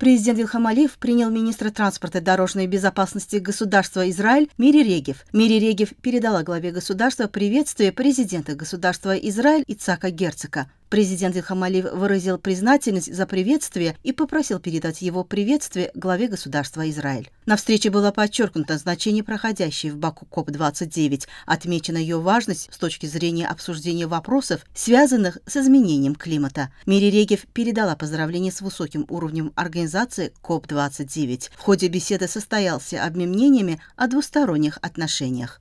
Президент Вилхам Алиев принял министра транспорта и дорожной безопасности государства Израиль Мири Регев. Мири Регев передала главе государства приветствие президента государства Израиль Ицака Герцога. Президент Ильхам Алиев выразил признательность за приветствие и попросил передать его приветствие главе государства Израиль. На встрече было подчеркнуто значение проходящей в Баку КОП-29, отмечена ее важность с точки зрения обсуждения вопросов, связанных с изменением климата. Мири Регев передала поздравления с высоким уровнем организации КОП-29. В ходе беседы состоялся обмен мнениями о двусторонних отношениях.